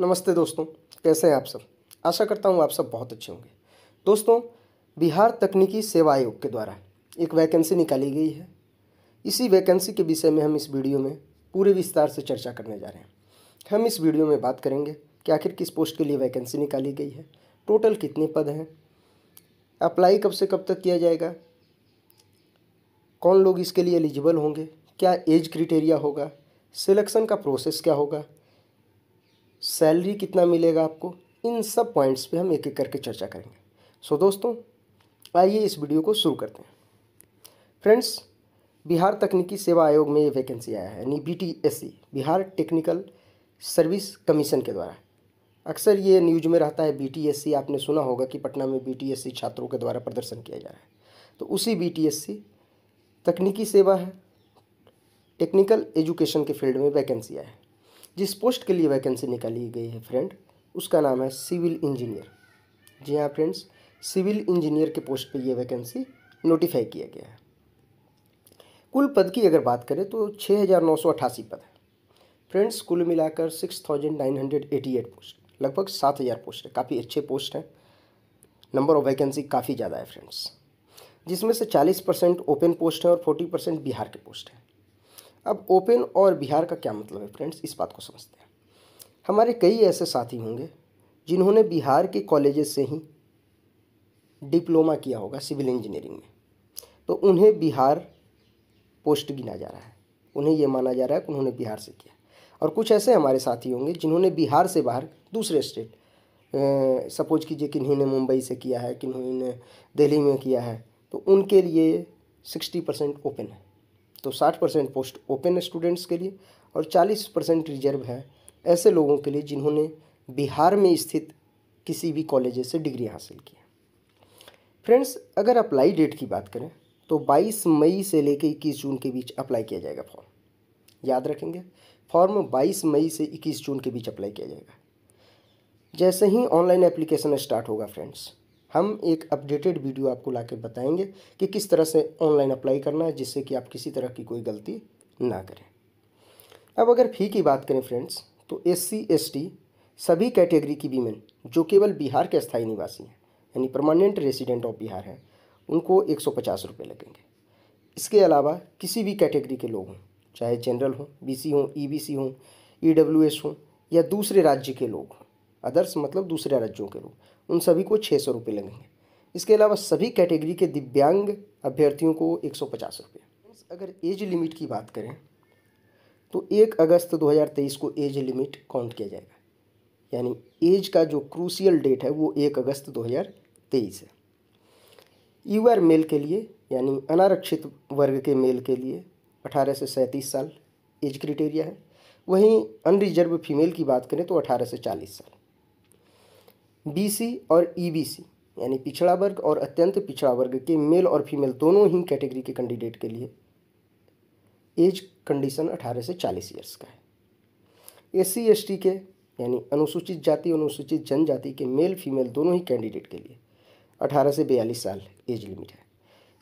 नमस्ते दोस्तों कैसे हैं आप सब आशा करता हूँ आप सब बहुत अच्छे होंगे दोस्तों बिहार तकनीकी सेवा आयोग के द्वारा एक वैकेंसी निकाली गई है इसी वैकेंसी के विषय में हम इस वीडियो में पूरे विस्तार से चर्चा करने जा रहे हैं हम इस वीडियो में बात करेंगे कि आखिर किस पोस्ट के लिए वैकेंसी निकाली गई है टोटल कितने पद हैं अप्लाई कब से कब तक किया जाएगा कौन लोग इसके लिए एलिजिबल होंगे क्या एज क्रिटेरिया होगा सिलेक्शन का प्रोसेस क्या होगा सैलरी कितना मिलेगा आपको इन सब पॉइंट्स पे हम एक एक करके चर्चा करेंगे सो so, दोस्तों आइए इस वीडियो को शुरू करते हैं फ्रेंड्स बिहार तकनीकी सेवा आयोग में ये वैकेंसी आया है यानी B Bihar technical service commission के द्वारा अक्सर ये न्यूज में रहता है बीटीएससी आपने सुना होगा कि पटना में बीटीएससी छात्रों के द्वारा प्रदर्शन किया जा रहा है तो उसी बीटीएससी तकनीकी सेवा है टेक्निकल एजुकेशन के फील्ड में वैकेंसी आया है जिस पोस्ट के लिए वैकेंसी निकाली गई है फ्रेंड उसका नाम है सिविल इंजीनियर जी हाँ फ्रेंड्स सिविल इंजीनियर के पोस्ट पे ये वैकेंसी नोटिफाई किया गया है कुल पद की अगर बात करें तो छः हज़ार नौ सौ अट्ठासी पद है फ्रेंड्स कुल मिलाकर six thousand nine hundred eighty eight post लगभग सात हज़ार पोस्ट है काफ़ी अच्छे पोस्ट हैं नंबर ऑफ वैकेंसी काफ़ी ज़्यादा है फ्रेंड्स जिसमें से चालीस परसेंट ओपन पोस्ट है और फोर्टी परसेंट बिहार के पोस्ट हैं अब ओपन और बिहार का क्या मतलब है फ्रेंड्स इस बात को समझते हैं हमारे कई ऐसे साथी होंगे जिन्होंने बिहार के कॉलेजेस से ही डिप्लोमा किया होगा सिविल इंजीनियरिंग में तो उन्हें बिहार पोस्ट गिना जा रहा है उन्हें यह माना जा रहा है कि उन्होंने बिहार से किया और कुछ ऐसे हमारे साथी होंगे जिन्होंने बिहार से बाहर दूसरे स्टेट सपोज़ कीजिए किन्हीं ने मुंबई से किया है किन्हीं ने दिल्ली में किया है तो उनके लिए सिक्सटी परसेंट ओपन है तो 60 परसेंट पोस्ट ओपन स्टूडेंट्स के लिए और 40 परसेंट रिजर्व है ऐसे लोगों के लिए जिन्होंने बिहार में स्थित किसी भी कॉलेज से डिग्री हासिल की है फ्रेंड्स अगर अप्लाई डेट की बात करें तो 22 मई से लेकर इक्कीस जून के बीच अप्लाई किया जाएगा फॉर्म याद रखेंगे फॉर्म 22 मई से 21 जून के बीच अप्लाई किया जाएगा जैसे ही ऑनलाइन एप्लीकेशन स्टार्ट होगा फ्रेंड्स हम एक अपडेटेड वीडियो आपको ला बताएंगे कि किस तरह से ऑनलाइन अप्लाई करना है जिससे कि आप किसी तरह की कोई गलती ना करें अब अगर फ़ी की बात करें फ्रेंड्स तो एस सी सभी कैटेगरी की वीमेन जो केवल बिहार के स्थायी निवासी हैं यानी परमानेंट रेसिडेंट ऑफ बिहार हैं उनको एक सौ पचास रुपये लगेंगे इसके अलावा किसी भी कैटेगरी के लोग हों चाहे जनरल हों बी सी हों सी e हों ई e हों या दूसरे राज्य के लोग हों अदर्स मतलब दूसरे राज्यों के लोग उन सभी को छः सौ रुपये लगेंगे इसके अलावा सभी कैटेगरी के दिव्यांग अभ्यर्थियों को एक सौ पचास रुपये अगर एज लिमिट की बात करें तो एक अगस्त 2023 को एज लिमिट काउंट किया जाएगा यानी एज का जो क्रूसियल डेट है वो एक अगस्त 2023 है यू आर मेल के लिए यानी अनारक्षित वर्ग के मेल के लिए 18 से सैंतीस साल एज क्रिटेरिया है वहीं अनरिजर्व फीमेल की बात करें तो 18 से 40 साल बीसी और ईबीसी e यानी पिछड़ा वर्ग और अत्यंत पिछड़ा वर्ग के मेल और फीमेल दोनों ही कैटेगरी के कैंडिडेट के लिए एज कंडीशन 18 से 40 ईयर्स का है एस सी के यानी अनुसूचित जाति अनुसूचित जनजाति के मेल फीमेल दोनों ही कैंडिडेट के लिए 18 से 42 साल एज लिमिट है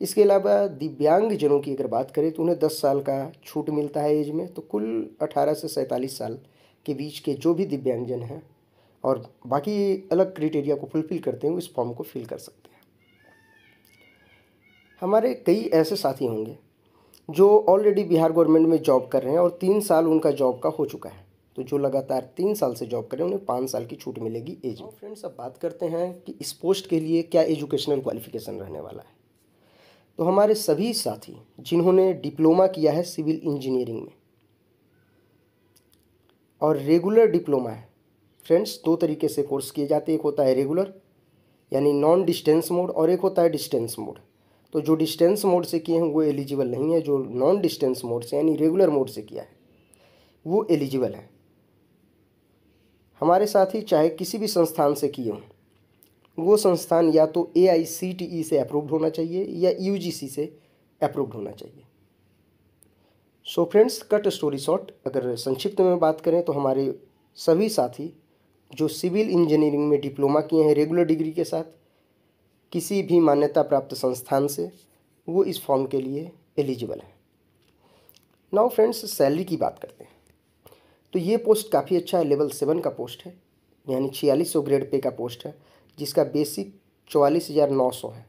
इसके अलावा दिव्यांग जनों की अगर बात करें तो उन्हें 10 साल का छूट मिलता है एज में तो कुल 18 से सैंतालीस साल के बीच के जो भी दिव्यांगजन हैं और बाकी अलग क्रिटेरिया को फुलफ़िल करते हुए इस फॉर्म को फिल कर सकते हैं हमारे कई ऐसे साथी होंगे जो ऑलरेडी बिहार गवर्नमेंट में जॉब कर रहे हैं और तीन साल उनका जॉब का हो चुका है तो जो लगातार तीन साल से जॉब करें उन्हें पाँच साल की छूट मिलेगी एज में फ्रेंड्स अब बात करते हैं कि इस पोस्ट के लिए क्या एजुकेशनल क्वालिफिकेशन रहने वाला है तो हमारे सभी साथी जिन्होंने डिप्लोमा किया है सिविल इंजीनियरिंग में और रेगुलर डिप्लोमा है फ्रेंड्स दो तरीके से कोर्स किए जाते हैं एक होता है रेगुलर यानी नॉन डिस्टेंस मोड और एक होता है डिस्टेंस मोड तो जो डिस्टेंस मोड से किए हैं वो एलिजिबल नहीं है जो नॉन डिस्टेंस मोड से यानी रेगुलर मोड से किया है वो एलिजिबल है हमारे साथ ही चाहे किसी भी संस्थान से किए हों वो संस्थान या तो ए e से अप्रूव्ड होना चाहिए या यू से अप्रूव्ड होना चाहिए so friends cut story short अगर संक्षिप्त में बात करें तो हमारे सभी साथी जो सिविल इंजीनियरिंग में डिप्लोमा किए हैं रेगुलर डिग्री के साथ किसी भी मान्यता प्राप्त संस्थान से वो इस फॉर्म के लिए एलिजिबल है नाउ फ्रेंड्स सैलरी की बात करते हैं तो ये पोस्ट काफ़ी अच्छा है लेवल सेवन का पोस्ट है यानी छियालीस सौ ग्रेड पे का पोस्ट है जिसका बेसिक चौवालीस हज़ार नौ सौ है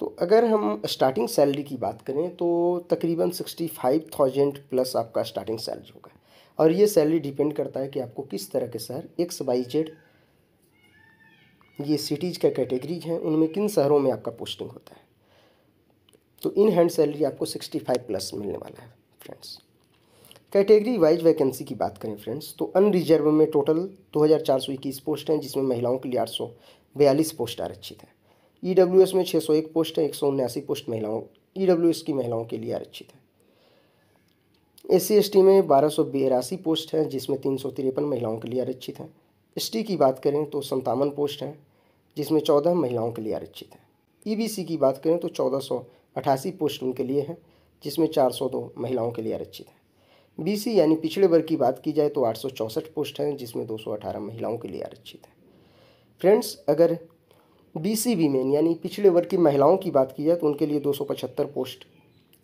तो अगर हम स्टार्टिंग सैलरी की बात करें तो तकरीबन सिक्सटी फाइव थाउजेंड प्लस आपका स्टार्टिंग सैलरी होगा और ये सैलरी डिपेंड करता है कि आपको किस तरह के शहर एक्स बाई जेड ये सिटीज़ का कैटेगरीज हैं उनमें किन शहरों में आपका पोस्टिंग होता है तो इन हैंड सैलरी आपको सिक्सटी फाइव प्लस मिलने वाला है फ्रेंड्स कैटेगरी वाइज वैकेंसी की बात करें फ्रेंड्स तो अनरिजर्व में टोटल दो हज़ार चार सौ इक्कीस पोस्ट हैं जिसमें महिलाओं के लिए आठ सौ बयालीस पोस्ट आरक्षित हैं ई डब्ल्यू एस में छः सौ एक पोस्ट है एक सौ उन्यासी पोस्ट महिलाओं ई डब्ल्यू एस की महिलाओं के लिए आरक्षित है एस सी में बारह पोस्ट हैं जिसमें तीन महिलाओं के लिए आरक्षित हैं एस की बात करें तो संतावन पोस्ट हैं जिसमें चौदह महिलाओं के लिए आरक्षित हैं ई e की बात करें तो चौदह पोस्ट उनके लिए हैं जिसमें 402 महिलाओं के लिए आरक्षित हैं बीसी यानी पिछड़े वर्ग की बात की जाए तो आठ पोस्ट हैं जिसमें 218 महिलाओं के लिए आरक्षित हैं फ्रेंड्स अगर बी सी वीमेन यानी पिछड़े वर्ग की महिलाओं की बात की जाए तो उनके लिए 275 पोस्ट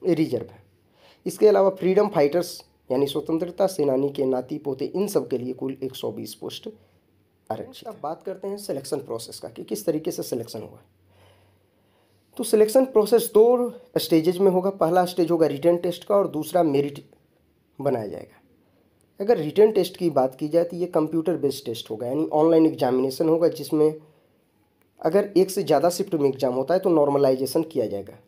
रिजर्व है इसके अलावा फ्रीडम फाइटर्स यानी स्वतंत्रता सेनानी के नाती पोते इन सब के लिए कुल 120 पोस्ट आरक्षित अब बात करते हैं सिलेक्शन प्रोसेस का कि किस तरीके से सिलेक्शन हुआ तो सिलेक्शन प्रोसेस दो स्टेजेज में होगा पहला स्टेज होगा रिटर्न टेस्ट का और दूसरा मेरिट बनाया जाएगा अगर रिटर्न टेस्ट की बात की जाए तो ये कंप्यूटर बेस्ड टेस्ट होगा यानी ऑनलाइन एग्जामिनेशन होगा जिसमें अगर एक से ज़्यादा शिफ्ट में एग्ज़ाम होता है तो नॉर्मलाइजेशन किया जाएगा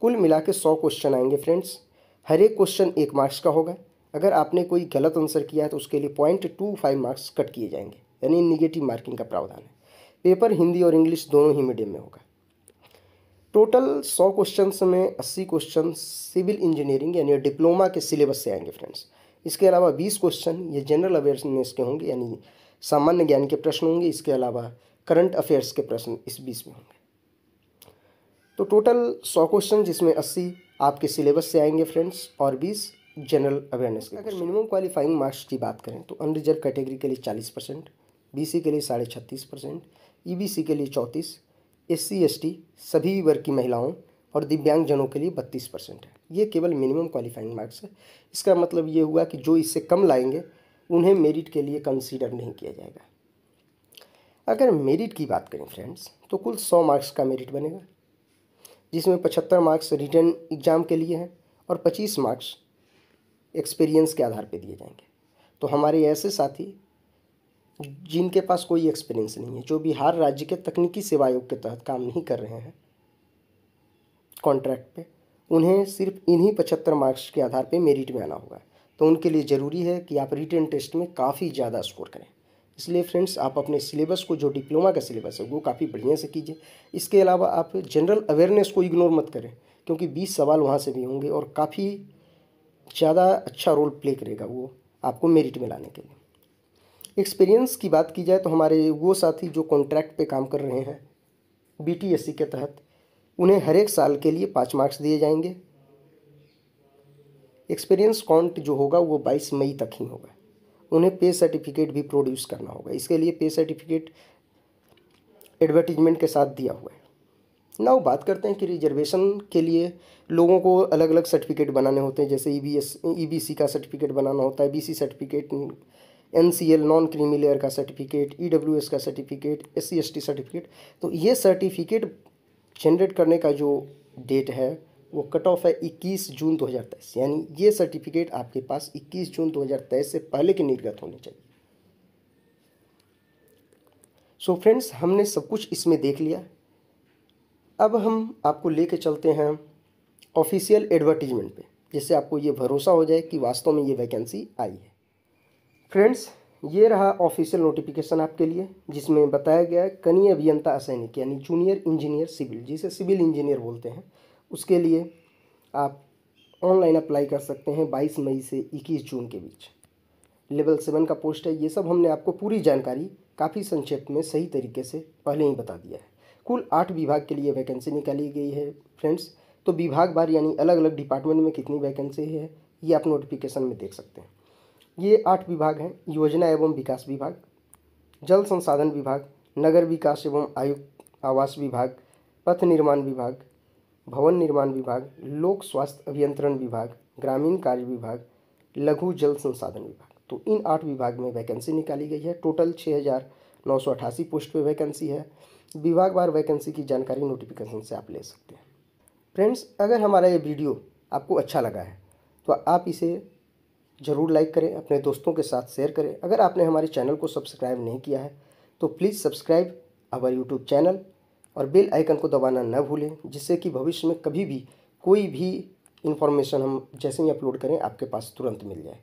कुल मिला के सौ क्वेश्चन आएंगे फ्रेंड्स हर एक क्वेश्चन एक मार्क्स का होगा अगर आपने कोई गलत आंसर किया है तो उसके लिए point two five marks cut किए जाएंगे यानी निगेटिव मार्किंग का प्रावधान है पेपर हिंदी और इंग्लिश दोनों ही मीडियम में होगा टोटल सौ क्वेश्चन में अस्सी क्वेश्चन सिविल इंजीनियरिंग यानी डिप्लोमा के सिलेबस से आएंगे फ्रेंड्स इसके अलावा बीस क्वेश्चन ये जनरल अवेयरनेस के होंगे यानी सामान्य ज्ञान के प्रश्न होंगे इसके अलावा करंट अफेयर्स के प्रश्न इस बीस में होंगे तो टोटल सौ क्वेश्चन जिसमें अस्सी आपके सिलेबस से आएंगे फ्रेंड्स और बीस जनरल अवेयरनेस के अगर मिनिमम क्वालिफाइंग मार्क्स की बात करें तो अनरिजर्व कैटेगरी के लिए चालीस परसेंट बी के लिए साढ़े छत्तीस परसेंट ई e के लिए चौंतीस एस सी एस टी सभी वर्ग की महिलाओं और दिव्यांगजनों के लिए बत्तीस परसेंट है ये केवल मिनिमम क्वालिफाइंग मार्क्स है इसका मतलब ये हुआ कि जो इससे कम लाएंगे उन्हें मेरिट के लिए कंसीडर नहीं किया जाएगा अगर मेरिट की बात करें फ्रेंड्स तो कुल सौ मार्क्स का मेरिट बनेगा जिसमें पचहत्तर मार्क्स रिटर्न एग्ज़ाम के लिए हैं और पच्चीस मार्क्स एक्सपीरियंस के आधार पर दिए जाएंगे तो हमारे ऐसे साथी जिनके पास कोई एक्सपीरियंस नहीं है जो बिहार राज्य के तकनीकी सेवा आयोग के तहत काम नहीं कर रहे हैं कॉन्ट्रैक्ट पे उन्हें सिर्फ इन्हीं पचहत्तर मार्क्स के आधार पे मेरिट में आना होगा तो उनके लिए ज़रूरी है कि आप रिटर्न टेस्ट में काफ़ी ज़्यादा स्कोर करें इसलिए फ्रेंड्स आप अपने सिलेबस को जो डिप्लोमा का सिलेबस है वो काफ़ी बढ़िया से कीजिए इसके अलावा आप जनरल अवेयरनेस को इग्नोर मत करें क्योंकि बीस सवाल वहाँ से भी होंगे और काफ़ी ज़्यादा अच्छा रोल प्ले करेगा वो आपको मेरिट में लाने के लिए एक्सपीरियंस की बात की जाए तो हमारे वो साथी जो कॉन्ट्रैक्ट पर काम कर रहे हैं बी के तहत उन्हें हर एक साल के लिए पाँच मार्क्स दिए जाएंगे एक्सपीरियंस काउंट जो होगा वो बाईस मई तक ही होगा उन्हें पे सर्टिफिकेट भी प्रोड्यूस करना होगा इसके लिए पे सर्टिफिकेट एडवर्टीजमेंट के साथ दिया हुआ है नाउ बात करते हैं कि रिजर्वेशन के लिए लोगों को अलग अलग सर्टिफिकेट बनाने होते हैं जैसे E B S E B C का सर्टिफिकेट बनाना होता है B C certificate N C L non creamy layer का सर्टिफिकेट ई डब्ल्यू एस का certificate S C S T certificate तो ये सर्टिफिकेट जनरेट करने का जो डेट है वो कट ऑफ है 21 जून 2023 यानी ये सर्टिफिकेट आपके पास 21 जून 2023 से पहले के निर्गत होने चाहिए सो so फ्रेंड्स हमने सब कुछ इसमें देख लिया अब हम आपको लेके चलते हैं ऑफिशियल एडवर्टीजमेंट पे जिससे आपको ये भरोसा हो जाए कि वास्तव में ये वैकेंसी आई है फ्रेंड्स ये रहा ऑफिशियल नोटिफिकेशन आपके लिए जिसमें बताया गया है कनीय अभियंता असैनिक यानी जूनियर इंजीनियर सिविल जिसे सिविल इंजीनियर बोलते हैं उसके लिए आप ऑनलाइन अप्लाई कर सकते हैं 22 मई से 21 जून के बीच लेवल सेवन का पोस्ट है ये सब हमने आपको पूरी जानकारी काफ़ी संक्षेप में सही तरीके से पहले ही बता दिया है कुल आठ विभाग के लिए वैकेंसी निकाली गई है फ्रेंड्स तो विभाग बार यानी अलग अलग डिपार्टमेंट में कितनी वैकेंसी है ये आप नोटिफिकेशन में देख सकते हैं ये आठ विभाग हैं योजना एवं विकास विभाग जल संसाधन विभाग नगर विकास एवं आयुक्त आवास विभाग पथ निर्माण विभाग भवन निर्माण विभाग लोक स्वास्थ्य अभियंत्रण विभाग ग्रामीण कार्य विभाग लघु जल संसाधन विभाग तो इन आठ विभाग में वैकेंसी निकाली गई है टोटल छः हज़ार नौ सौ अठासी पोस्ट पर वैकेंसी है विभाग बार वैकेंसी की जानकारी नोटिफिकेशन से आप ले सकते हैं फ्रेंड्स अगर हमारा ये वीडियो आपको अच्छा लगा है तो आप इसे ज़रूर लाइक करें अपने दोस्तों के साथ शेयर करें अगर आपने हमारे चैनल को सब्सक्राइब नहीं किया है तो please subscribe our YouTube channel और बेल आइकन को दबाना न भूलें जिससे कि भविष्य में कभी भी कोई भी इन्फॉर्मेशन हम जैसे ही अपलोड करें आपके पास तुरंत मिल जाए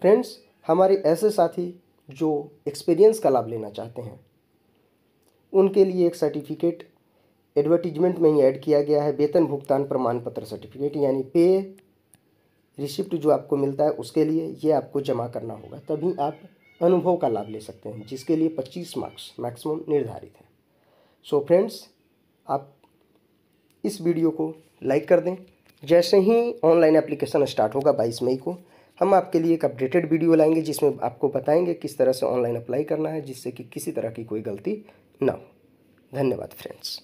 फ्रेंड्स हमारे ऐसे साथी जो एक्सपीरियंस का लाभ लेना चाहते हैं उनके लिए एक सर्टिफिकेट एडवर्टीजमेंट में ही ऐड किया गया है वेतन भुगतान प्रमाण पत्र सर्टिफिकेट यानी पे रिसिप्ट जो आपको मिलता है उसके लिए ये आपको जमा करना होगा तभी आप अनुभव का लाभ ले सकते हैं जिसके लिए 25 मार्क्स मैक्सिमम निर्धारित है सो फ्रेंड्स आप इस वीडियो को लाइक कर दें जैसे ही ऑनलाइन एप्लीकेशन स्टार्ट होगा बाईस मई को हम आपके लिए एक अपडेटेड वीडियो लाएंगे जिसमें आपको बताएंगे किस तरह से ऑनलाइन अप्लाई करना है जिससे कि किसी तरह की कोई गलती ना हो धन्यवाद फ्रेंड्स